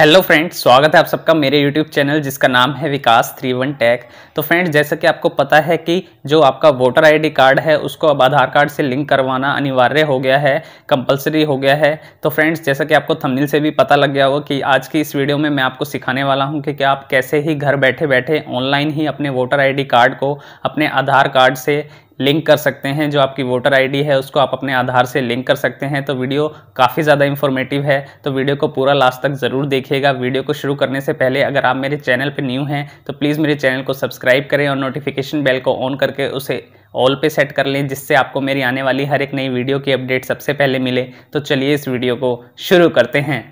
hello friends स्वागत है आप सबका मेरे यूट्यूब चैनल जिसका नाम है विकास थ्री वन टैक तो फ्रेंड्स जैसा कि आपको पता है कि जो आपका वोटर आईडी कार्ड है उसको अब आधार कार्ड से लिंक करवाना अनिवार्य हो गया है कंपलसरी हो गया है तो फ्रेंड्स जैसा कि आपको थंबनेल से भी पता लग गया होगा कि आज की इस वीडियो में मैं आपको सिखाने वाला हूँ कि क्या आप कैसे ही घर बैठे बैठे ऑनलाइन ही अपने वोटर आई कार्ड को अपने आधार कार्ड से लिंक कर सकते हैं जो आपकी वोटर आईडी है उसको आप अपने आधार से लिंक कर सकते हैं तो वीडियो काफ़ी ज़्यादा इन्फॉर्मेटिव है तो वीडियो को पूरा लास्ट तक ज़रूर देखिएगा वीडियो को शुरू करने से पहले अगर आप मेरे चैनल पर न्यू हैं तो प्लीज़ मेरे चैनल को सब्सक्राइब करें और नोटिफिकेशन बेल को ऑन करके उसे ऑल पे सेट कर लें जिससे आपको मेरी आने वाली हर एक नई वीडियो की अपडेट सबसे पहले मिले तो चलिए इस वीडियो को शुरू करते हैं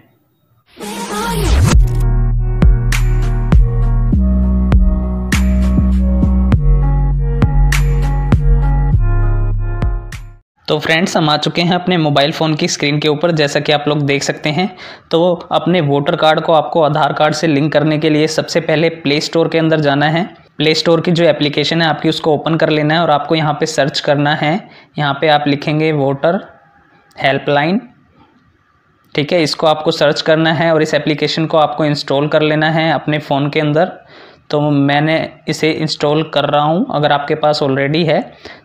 तो फ्रेंड्स हम आ चुके हैं अपने मोबाइल फ़ोन की स्क्रीन के ऊपर जैसा कि आप लोग देख सकते हैं तो अपने वोटर कार्ड को आपको आधार कार्ड से लिंक करने के लिए सबसे पहले प्ले स्टोर के अंदर जाना है प्ले स्टोर की जो एप्लीकेशन है आपकी उसको ओपन कर लेना है और आपको यहाँ पे सर्च करना है यहाँ पे आप लिखेंगे वोटर हेल्पलाइन ठीक है इसको आपको सर्च करना है और इस एप्लीकेशन को आपको इंस्टॉल कर लेना है अपने फ़ोन के अंदर तो मैंने इसे इंस्टॉल कर रहा हूँ अगर आपके पास ऑलरेडी है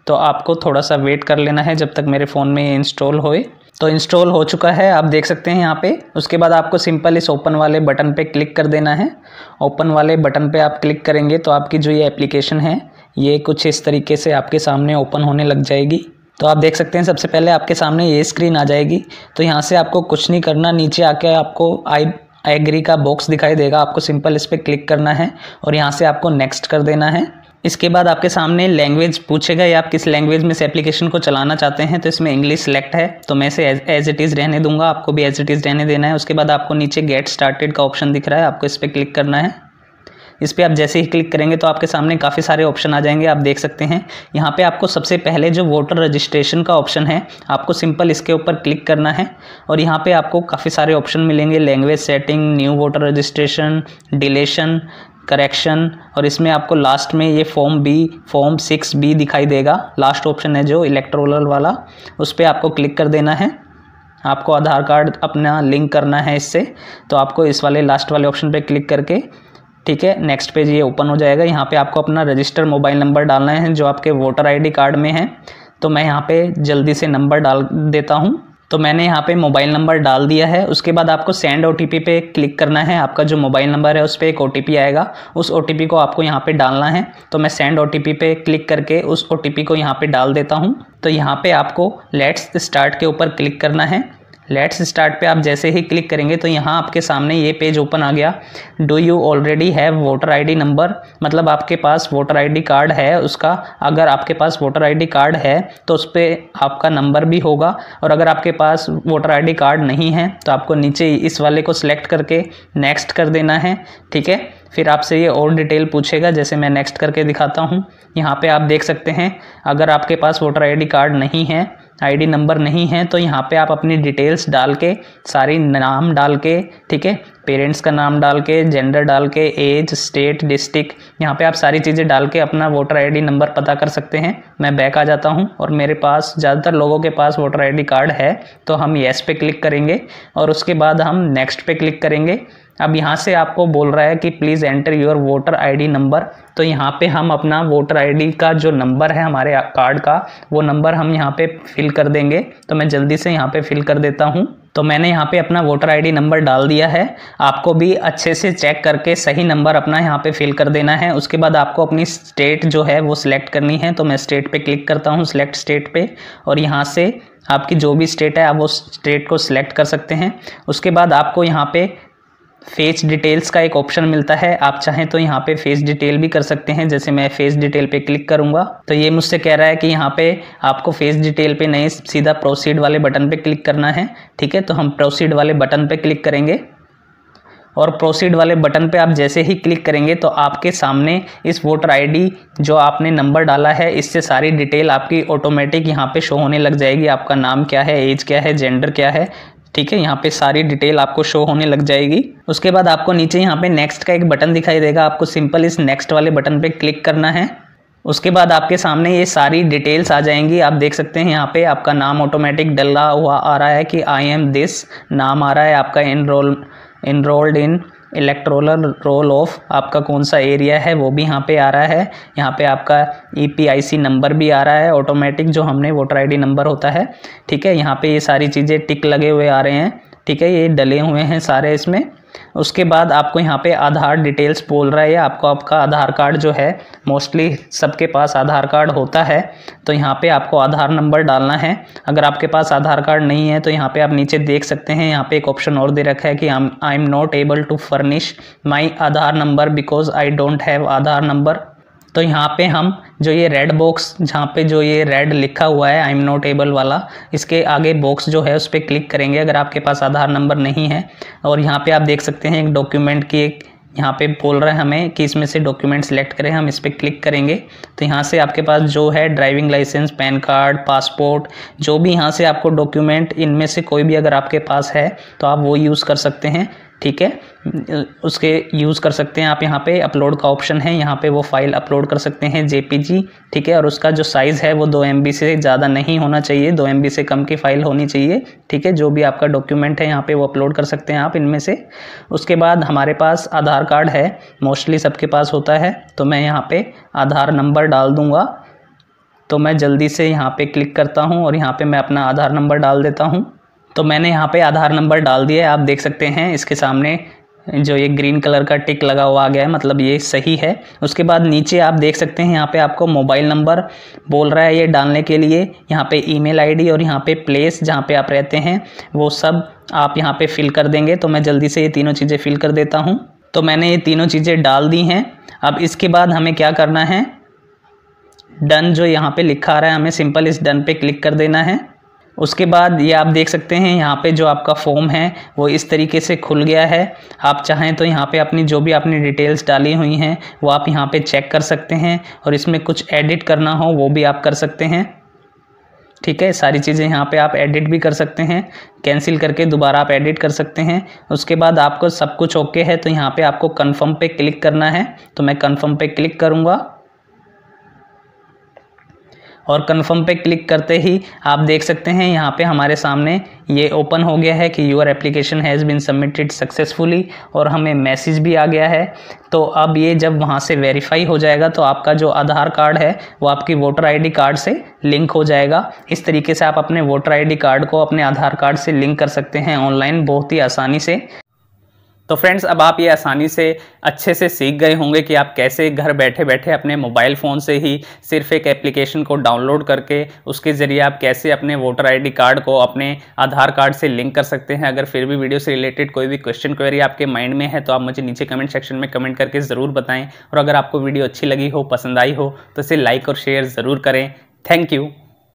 तो आपको थोड़ा सा वेट कर लेना है जब तक मेरे फ़ोन में ये इंस्टॉल होए तो इंस्टॉल हो चुका है आप देख सकते हैं यहाँ पे उसके बाद आपको सिंपल इस ओपन वाले बटन पे क्लिक कर देना है ओपन वाले बटन पे आप क्लिक करेंगे तो आपकी जो ये एप्लीकेशन है ये कुछ इस तरीके से आपके सामने ओपन होने लग जाएगी तो आप देख सकते हैं सबसे पहले आपके सामने ये स्क्रीन आ जाएगी तो यहाँ से आपको कुछ नहीं करना नीचे आके आपको आई एग्री का बॉक्स दिखाई देगा आपको सिंपल इस पर क्लिक करना है और यहाँ से आपको नेक्स्ट कर देना है इसके बाद आपके सामने लैंग्वेज पूछेगा या आप किस लैंग्वेज में इस एप्लीकेशन को चलाना चाहते हैं तो इसमें इंग्लिश सेलेक्ट है तो मैं इसे एज इट इज़ रहने दूंगा आपको भी एज इट इज़ रहने देना है उसके बाद आपको नीचे गेट स्टार्टेड का ऑप्शन दिख रहा है आपको इस पर क्लिक करना है इस पर आप जैसे ही क्लिक करेंगे तो आपके सामने काफ़ी सारे ऑप्शन आ जाएंगे आप देख सकते हैं यहाँ पे आपको सबसे पहले जो वोटर रजिस्ट्रेशन का ऑप्शन है आपको सिंपल इसके ऊपर क्लिक करना है और यहाँ पे आपको काफ़ी सारे ऑप्शन मिलेंगे language setting new voter registration deletion correction और इसमें आपको लास्ट में ये form B form six B दिखाई देगा लास्ट ऑप्शन है जो इलेक्ट्रोल वाला उस पर आपको क्लिक कर देना है आपको आधार कार्ड अपना लिंक करना है इससे तो आपको इस वाले लास्ट वाले ऑप्शन पे क्लिक करके ठीक है नेक्स्ट पेज ये ओपन हो जाएगा यहाँ पे आपको अपना रजिस्टर मोबाइल नंबर डालना है जो आपके वोटर आईडी कार्ड में है तो मैं यहाँ पे जल्दी से नंबर डाल देता हूँ तो मैंने यहाँ पे मोबाइल नंबर डाल दिया है उसके बाद आपको सेंड ओ पे क्लिक करना है आपका जो मोबाइल नंबर है उस पर एक ओ आएगा उस ओ को आपको यहाँ पे डालना है तो मैं सेंड ओ पे क्लिक करके उस ओ को यहाँ पे डाल देता हूँ तो यहाँ पे आपको लेट्स स्टार्ट के ऊपर क्लिक करना है लेट्स स्टार्ट पे आप जैसे ही क्लिक करेंगे तो यहाँ आपके सामने ये पेज ओपन आ गया do you already have voter ID number मतलब आपके पास वोटर आईडी कार्ड है उसका अगर आपके पास वोटर आईडी कार्ड है तो उस पर आपका नंबर भी होगा और अगर आपके पास वोटर आईडी कार्ड नहीं है तो आपको नीचे इस वाले को सिलेक्ट करके नेक्स्ट कर देना है ठीक है फिर आपसे ये और डिटेल पूछेगा जैसे मैं नेक्स्ट करके दिखाता हूँ यहाँ पे आप देख सकते हैं अगर आपके पास वोटर आईडी कार्ड नहीं है आईडी नंबर नहीं है तो यहाँ पे आप अपनी डिटेल्स डाल के सारी नाम डाल के ठीक है पेरेंट्स का नाम डाल के जेंडर डाल के एज स्टेट डिस्ट्रिक्ट यहाँ पे आप सारी चीज़ें डाल के अपना वोटर आईडी नंबर पता कर सकते हैं मैं बैक आ जाता हूँ और मेरे पास ज़्यादातर लोगों के पास वोटर आई कार्ड है तो हम येस पे क्लिक करेंगे और उसके बाद हम नेक्स्ट पे क्लिक करेंगे अब यहाँ से आपको बोल रहा है कि please enter your voter ID number तो यहाँ पे हम अपना वोटर आईडी का जो नंबर है हमारे कार्ड का वो नंबर हम यहाँ पे फिल कर देंगे तो मैं जल्दी से यहाँ पे फिल कर देता हूँ तो मैंने यहाँ पे अपना वोटर आईडी नंबर डाल दिया है आपको भी अच्छे से चेक करके सही नंबर अपना यहाँ पे फिल कर देना है उसके बाद आपको अपनी स्टेट जो है वो सिलेक्ट करनी है तो मैं स्टेट पे क्लिक करता हूँ सिलेक्ट स्टेट पे और यहाँ से आपकी जो भी स्टेट है आप वो स्टेट को सिलेक्ट कर सकते हैं उसके बाद आपको यहाँ पे फेस डिटेल्स का एक ऑप्शन मिलता है आप चाहें तो यहाँ पे फेस डिटेल भी कर सकते हैं जैसे मैं फेस डिटेल पे क्लिक करूँगा तो ये मुझसे कह रहा है कि यहाँ पे आपको फेस डिटेल पे नहीं सीधा प्रोसीड वाले बटन पे क्लिक करना है ठीक है तो हम प्रोसीड वाले बटन पे क्लिक करेंगे और प्रोसीड वाले बटन पे आप जैसे ही क्लिक करेंगे तो आपके सामने इस वोटर आईडी जो आपने नंबर डाला है इससे सारी डिटेल आपकी ऑटोमेटिक यहाँ पे शो होने लग जाएगी आपका नाम क्या है एज क्या है जेंडर क्या है ठीक है यहाँ पे सारी डिटेल आपको शो होने लग जाएगी उसके बाद आपको नीचे यहाँ पे नेक्स्ट का एक बटन दिखाई देगा आपको सिंपल इस नेक्स्ट वाले बटन पे क्लिक करना है उसके बाद आपके सामने ये सारी डिटेल्स आ जाएंगी आप देख सकते हैं यहाँ पे आपका नाम ऑटोमेटिक डला हुआ आ रहा है कि आई एम दिस नाम आ रहा है आपका enrol enrolled in electoral roll of आपका कौन सा एरिया है वो भी यहाँ पे आ रहा है यहाँ पे आपका ई e नंबर भी आ रहा है ऑटोमेटिक जो हमने वोटर आईडी नंबर होता है ठीक है यहाँ पे ये सारी चीज़ें टिक लगे हुए आ रहे हैं ठीक है ये डले हुए हैं सारे इसमें उसके बाद आपको यहाँ पे आधार डिटेल्स बोल रहा है आपको आपका आधार कार्ड जो है मोस्टली सबके पास आधार कार्ड होता है तो यहाँ पे आपको आधार नंबर डालना है अगर आपके पास आधार कार्ड नहीं है तो यहाँ पे आप नीचे देख सकते हैं यहाँ पे एक ऑप्शन और दे रखा है कि I am not able to furnish my Aadhaar number because I don't have Aadhaar number तो यहाँ पे हम जो ये रेड बॉक्स जहाँ पे जो ये रेड लिखा हुआ है आई एम नॉट एबल वाला इसके आगे बॉक्स जो है उस पर क्लिक करेंगे अगर आपके पास आधार नंबर नहीं है और यहाँ पे आप देख सकते हैं एक डॉक्यूमेंट की एक यहाँ पे बोल रहा है हमें कि इसमें से डॉक्यूमेंट सेलेक्ट करें हम इस पर क्लिक करेंगे तो यहाँ से आपके पास जो है driving licence PAN card passport जो भी यहाँ से आपको डॉक्यूमेंट इनमें से कोई भी अगर आपके पास है तो आप वो यूज़ कर सकते हैं ठीक है उसके यूज़ कर सकते हैं आप यहाँ पे अपलोड का ऑप्शन है यहाँ पे वो फाइल अपलोड कर सकते हैं जे ठीक है और उसका जो साइज़ है वो दो एम से ज़्यादा नहीं होना चाहिए दो एम से कम की फ़ाइल होनी चाहिए ठीक है जो भी आपका डॉक्यूमेंट है यहाँ पे वो अपलोड कर सकते हैं आप इनमें से उसके बाद हमारे पास आधार कार्ड है मोस्टली सबके पास होता है तो मैं यहाँ पर आधार नंबर डाल दूँगा तो मैं जल्दी से यहाँ पर क्लिक करता हूँ और यहाँ पर मैं अपना आधार नंबर डाल देता हूँ तो मैंने यहाँ पे आधार नंबर डाल दिया है आप देख सकते हैं इसके सामने जो ये ग्रीन कलर का टिक लगा हुआ आ गया है मतलब ये सही है उसके बाद नीचे आप देख सकते हैं यहाँ पे आपको मोबाइल नंबर बोल रहा है ये डालने के लिए यहाँ पे ईमेल आईडी और यहाँ पे प्लेस जहाँ पे आप रहते हैं वो सब आप यहाँ पे फिल कर देंगे तो मैं जल्दी से ये तीनों चीज़ें फिल कर देता हूँ तो मैंने ये तीनों चीज़ें डाल दी हैं अब इसके बाद हमें क्या करना है डन जो यहाँ पर लिखा आ रहा है हमें सिंपल इस डन पे क्लिक कर देना है उसके बाद ये आप देख सकते हैं यहाँ पे जो आपका फॉर्म है वो इस तरीके से खुल गया है आप चाहें तो यहाँ पे अपनी जो भी आपने डिटेल्स डाली हुई हैं वो आप यहाँ पे चेक कर सकते हैं और इसमें कुछ एडिट करना हो वो भी आप कर सकते हैं ठीक है सारी चीज़ें यहाँ पे आप एडिट भी कर सकते हैं कैंसिल करके दोबारा आप एडिट कर सकते हैं उसके बाद आपको सब कुछ ओके है तो यहाँ पे आपको कंफर्म पे क्लिक करना है तो मैं कंफर्म पे क्लिक करूँगा और कन्फर्म पे क्लिक करते ही आप देख सकते हैं यहाँ पे हमारे सामने ये ओपन हो गया है कि your application has been submitted successfully और हमें मैसेज भी आ गया है तो अब ये जब वहाँ से वेरीफाई हो जाएगा तो आपका जो आधार कार्ड है वो आपकी वोटर आईडी कार्ड से लिंक हो जाएगा इस तरीके से आप अपने वोटर आईडी कार्ड को अपने आधार कार्ड से लिंक कर सकते हैं ऑनलाइन बहुत ही आसानी से तो फ्रेंड्स अब आप ये आसानी से अच्छे से सीख गए होंगे कि आप कैसे घर बैठे बैठे अपने मोबाइल फ़ोन से ही सिर्फ एक एप्लीकेशन को डाउनलोड करके उसके ज़रिए आप कैसे अपने वोटर आईडी कार्ड को अपने आधार कार्ड से लिंक कर सकते हैं अगर फिर भी वीडियो से रिलेटेड कोई भी क्वेश्चन क्वेरी आपके माइंड में है तो आप मुझे नीचे कमेंट सेक्शन में कमेंट करके ज़रूर बताएँ और अगर आपको वीडियो अच्छी लगी हो पसंद आई हो तो इसे लाइक और शेयर ज़रूर करें थैंक यू